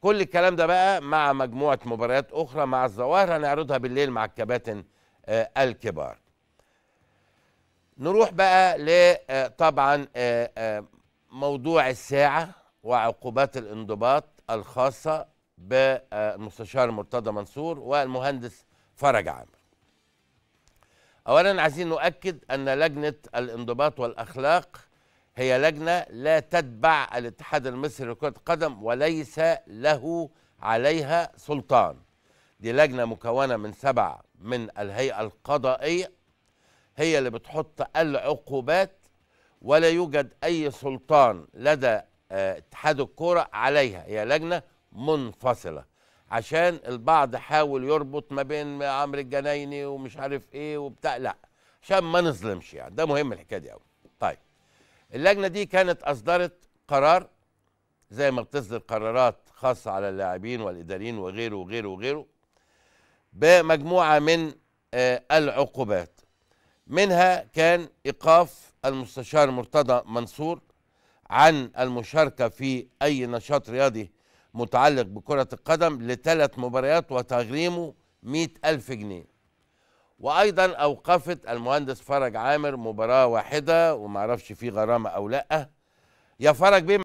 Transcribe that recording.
كل الكلام ده بقى مع مجموعة مباريات أخرى مع الظواهر هنعرضها بالليل مع الكباتن آه، الكبار نروح بقى لطبعا آه، آه، موضوع الساعة وعقوبات الانضباط الخاصة بالمستشار مرتضى منصور والمهندس فرج عامر أولا عايزين نؤكد أن لجنة الانضباط والأخلاق هي لجنة لا تتبع الاتحاد المصري لكرة القدم وليس له عليها سلطان دي لجنة مكونة من سبع من الهيئة القضائية هي اللي بتحط العقوبات ولا يوجد أي سلطان لدى آه، اتحاد الكرة عليها هي لجنة منفصلة عشان البعض حاول يربط ما بين عمرو الجنايني ومش عارف ايه وبتاع لا عشان ما نظلمش يعني ده مهم الحكايه دي قوي طيب اللجنه دي كانت اصدرت قرار زي ما بتصدر قرارات خاصه على اللاعبين والاداريين وغيره وغيره وغيره بمجموعه من آه، العقوبات منها كان ايقاف المستشار مرتضى منصور عن المشاركه في اي نشاط رياضي متعلق بكره القدم لثلاث مباريات وتغريمه مئة ألف جنيه وايضا اوقفت المهندس فرج عامر مباراه واحده ومعرفش في غرامه او لا يا فرج بيه